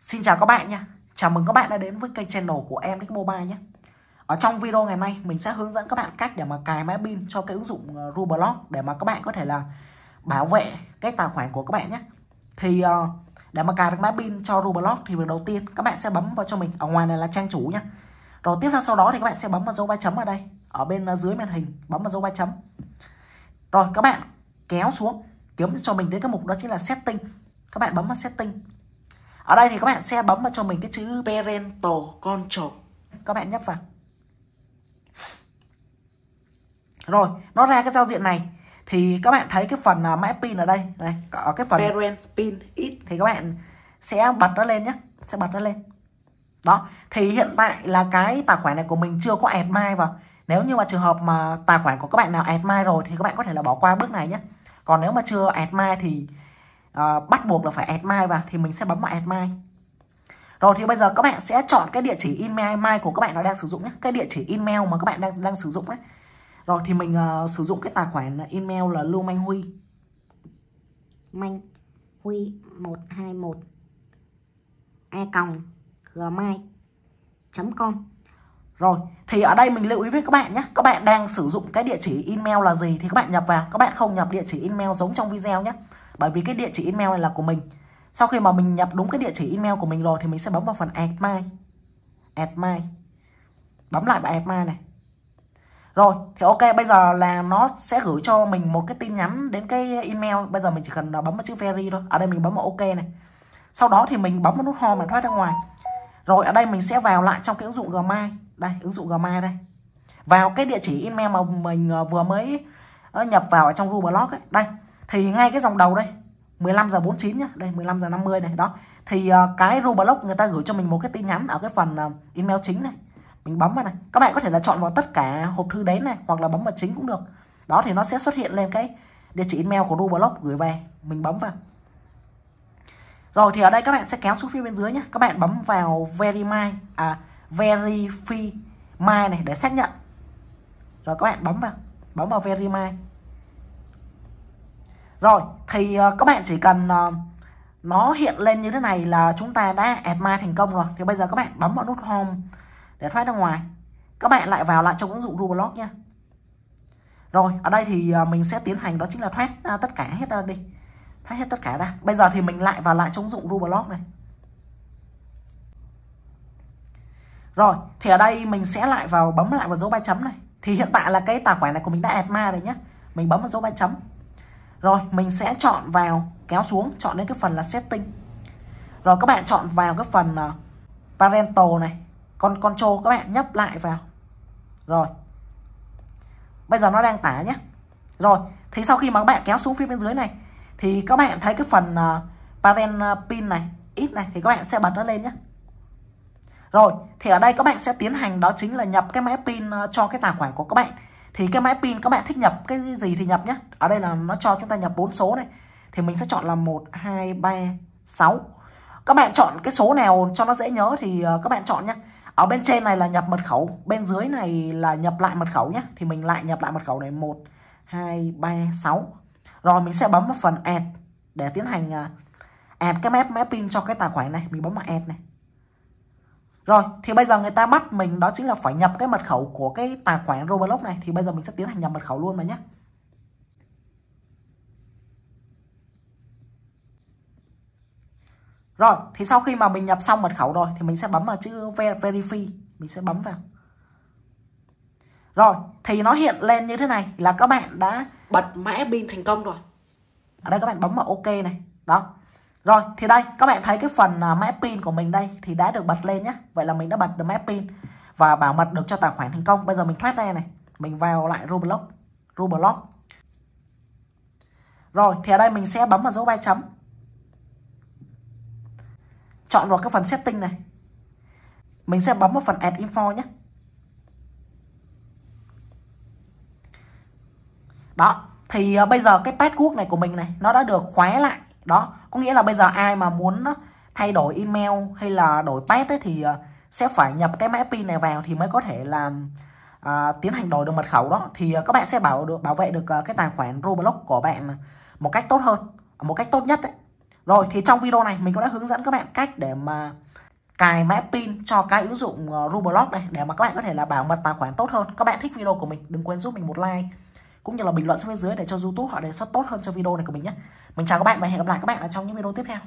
Xin chào các bạn nha Chào mừng các bạn đã đến với kênh channel của em Nick Mobile nhé Ở trong video ngày nay mình sẽ hướng dẫn các bạn cách để mà cài máy pin cho cái ứng dụng ờ, Rublox Để mà các bạn có thể là bảo vệ cái tài khoản của các bạn nhé Thì ờ, để mà cài được máy pin cho Rublox thì việc đầu tiên các bạn sẽ bấm vào cho mình Ở ngoài này là trang chủ nhé Rồi tiếp theo sau đó thì các bạn sẽ bấm vào dấu ba chấm ở đây Ở bên ờ, dưới màn hình bấm vào dấu ba chấm Rồi các bạn kéo xuống kiếm cho mình đến cái mục đó chính là setting các bạn bấm vào setting ở đây thì các bạn sẽ bấm vào cho mình cái chữ parental control các bạn nhấp vào rồi nó ra cái giao diện này thì các bạn thấy cái phần à, mã pin ở đây này ở cái phần parent pin ít thì các bạn sẽ bật nó lên nhé sẽ bật nó lên đó thì hiện tại là cái tài khoản này của mình chưa có add my vào nếu như mà trường hợp mà tài khoản của các bạn nào add my rồi thì các bạn có thể là bỏ qua bước này nhé còn nếu mà chưa add my thì uh, bắt buộc là phải add my vào thì mình sẽ bấm vào add my rồi thì bây giờ các bạn sẽ chọn cái địa chỉ email my của các bạn nó đang sử dụng nhé cái địa chỉ email mà các bạn đang đang sử dụng đấy rồi thì mình uh, sử dụng cái tài khoản email là lưu manh huy manh huy 121 a còng gmail com rồi, thì ở đây mình lưu ý với các bạn nhé Các bạn đang sử dụng cái địa chỉ email là gì thì các bạn nhập vào Các bạn không nhập địa chỉ email giống trong video nhé bởi vì cái địa chỉ email này là của mình sau khi mà mình nhập đúng cái địa chỉ email của mình rồi thì mình sẽ bấm vào phần add my add my bấm lại vào add my này rồi thì ok bây giờ là nó sẽ gửi cho mình một cái tin nhắn đến cái email bây giờ mình chỉ cần bấm vào chữ very thôi ở đây mình bấm vào ok này sau đó thì mình bấm vào nút home để thoát ra ngoài rồi ở đây mình sẽ vào lại trong cái ứng dụng Gmail đây ứng dụng Gmail đây vào cái địa chỉ email mà mình ờ, vừa mới ờ, nhập vào ở trong Roblox ấy đây thì ngay cái dòng đầu đây 15 giờ 49 nhá, đây 15 giờ 50 này đó. Thì uh, cái Roblox người ta gửi cho mình một cái tin nhắn ở cái phần uh, email chính này. Mình bấm vào này. Các bạn có thể là chọn vào tất cả hộp thư đấy này hoặc là bấm vào chính cũng được. Đó thì nó sẽ xuất hiện lên cái địa chỉ email của Roblox gửi về. Mình bấm vào. Rồi thì ở đây các bạn sẽ kéo xuống phía bên dưới nhé Các bạn bấm vào verify à verify này để xác nhận. Rồi các bạn bấm vào, bấm vào verify. Rồi thì ờ, các bạn chỉ cần ờ, nó hiện lên như thế này là chúng ta đã admin thành công rồi. Thì bây giờ các bạn bấm vào nút home để thoát ra ngoài. Các bạn lại vào lại trong ứng dụng Roblox nha. Rồi, ở đây thì ờ, mình sẽ tiến hành đó chính là thoát tất cả hết ra đi. Thoát hết tất cả ra. Bây giờ thì mình lại vào lại trong ứng dụng Roblox này. Rồi, thì ở đây mình sẽ lại vào bấm lại vào dấu ba chấm này. Thì hiện tại là cái tài khoản này của mình đã admin rồi nhá Mình bấm vào dấu ba chấm. Rồi mình sẽ chọn vào kéo xuống chọn đến cái phần là setting Rồi các bạn chọn vào cái phần uh, parental này con control các bạn nhấp lại vào Rồi Bây giờ nó đang tả nhé Rồi thì sau khi mà các bạn kéo xuống phía bên dưới này Thì các bạn thấy cái phần uh, à, parent à, pin này ít này thì các bạn sẽ bật nó lên nhé rồi, thì ở đây các bạn sẽ tiến hành đó chính là nhập cái mã pin cho cái tài khoản của các bạn thì cái máy pin các bạn thích nhập cái gì thì nhập nhé ở đây là nó cho chúng ta nhập bốn số này thì mình sẽ chọn là một hai ba sáu các bạn chọn cái số nào cho nó dễ nhớ thì ờ, các bạn chọn nhé ở bên trên này là nhập mật khẩu bên dưới này là nhập lại mật khẩu nhé thì mình lại nhập lại mật khẩu này một hai ba sáu rồi mình sẽ bấm vào phần add để tiến hành ờ, add cái máy máy pin cho cái tài khoản này mình bấm vào add này rồi, thì bây giờ người ta bắt mình đó chính là phải nhập cái mật khẩu của cái tài khoản Roblox này. Thì bây giờ mình sẽ tiến hành nhập mật khẩu luôn mà nhé. Rồi, thì sau khi mà mình nhập xong mật khẩu rồi thì mình sẽ bấm vào chữ verify, mình sẽ bấm vào. Rồi, thì nó hiện lên như thế này là các bạn đã bật mã pin thành công rồi. Ở đây các bạn bấm vào ok này. Đó. Rồi thì đây các bạn thấy cái phần uh, à, mã pin của mình đây thì đã được bật lên nhé. Vậy là mình đã bật được mã pin và bảo mật được cho tài khoản thành công. Bây giờ mình thoát ra này. Mình vào lại Roblox. Roblox. Rồi thì ở đây mình sẽ bấm vào dấu ba chấm. Chọn vào cái phần setting này. Mình sẽ bấm vào phần add info nhé. Đó, thì uh, bây giờ cái password này của mình này nó đã được khóa lại đó có nghĩa là bây giờ ai mà muốn ờ, thay đổi email hay là đổi pet ấy, thì ờ, sẽ phải nhập cái mã pin này vào thì mới có thể làm à, ờ, tiến hành đổi được mật khẩu đó thì các bạn sẽ bảo được bảo vệ được cái tài khoản Roblox của bạn một cách tốt hơn một cách tốt nhất đấy rồi thì trong video này mình cũng đã hướng dẫn các bạn cách để mà cài mã pin cho cái ứng dụng Roblox này để mà các bạn có thể là bảo mật tài khoản tốt hơn các bạn thích video của mình đừng quên giúp mình một like cũng như là bình luận xuống bên dưới để cho youtube họ đề xuất tốt hơn cho video này của mình nhé mình chào các bạn và hẹn gặp lại các bạn ở trong những video tiếp theo